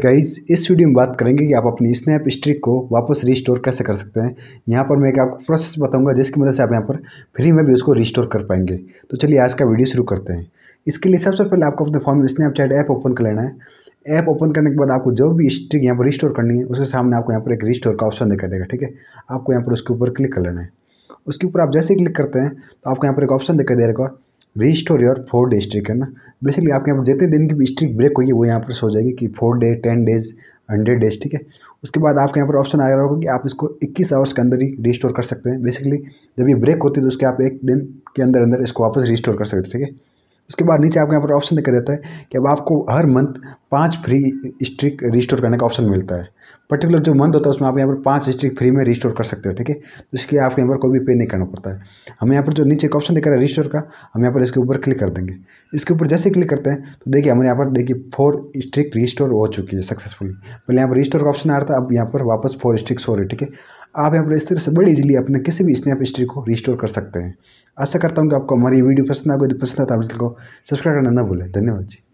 guys इस video में बात करेंगे कि आप अपनी स्नैप स्ट्रिक को वापस रीस्टोर कैसे कर सकते हैं यहाँ पर मैं एक आपको प्रोसेस बताऊंगा जिसकी मदद से आप यहाँ पर फ्री में भी उसको रीस्टोर कर पाएंगे तो चलिए आज का वीडियो शुरू करते हैं इसके लिए सबसे पहले आपको अपने फोन में स्नैपचैट ऐप ओपन कर लेना है ऐप ओपन करने के बाद आपको जो भी स्ट्रिक यहाँ पर रिस्टोर करनी है उसके सामने आपको यहाँ पर एक रिस्टोर का ऑप्शन दिखाई देगा ठीक है आपको यहाँ पर उसके ऊपर क्लिक कर लेना है उसके ऊपर आप जैसे क्लिक करते हैं तो आपको यहाँ पर एक ऑप्शन दिखाई दे रहेगा restore your four day streak है ना बेसिकली आपके यहाँ पर जितने दिन की स्ट्रिक ब्रेक होगी वो यहाँ पर सो जाएगी कि four day ten days hundred days ठीक है उसके बाद आपके यहाँ पर ऑप्शन आ रहा होगा कि आप इसको इक्कीस आवर्स के अंदर ही रिस्टोर कर सकते हैं बेसिकली जब ये ब्रेक होती है तो उसके आप एक दिन के अंदर अंदर इसको वापस रिस्टोर कर सकते हैं ठीक है उसके बाद नीचे आपके यहाँ पर ऑप्शन देखा देता है कि अब आपको हर मंथ पाँच फ्री स्ट्रिक रिस्टोर करने का ऑप्शन मिलता है पर्टिकुलर जो मंथ होता है उसमें आप यहाँ पर पाँच स्ट्रिक फ्री में रिस्टोर कर सकते हो ठीक है तो इसके लिए यहाँ पर कोई भी पे नहीं करना पड़ता है हम यहाँ पर जो नीचे एक ऑप्शन देख रहे हैं रिस्टोर का हम यहाँ पर इसके ऊपर क्लिक कर देंगे इसके ऊपर जैसे क्लिक करते हैं तो देखिए हमारे यहाँ पर देखिए फोर स्ट्रिक रिस्टोर हो चुकी है सक्सेसफुली पहले यहाँ पर रिस्टोर का ऑप्शन आ रहा था अब यहाँ पर वापस फोर स्ट्रिक्स हो रही ठीक है आप यहाँ पर इस तरह से बड़ी इजीली अपने किसी भी स्नैप स्ट्रिक को रिस्टोर कर सकते हैं आशा करता हूँ कि आपको हमारी वीडियो पसंद आ गई तो पसंद आता है तो आप को सब्सक्राइब करना ना भूलें धन्यवाद जी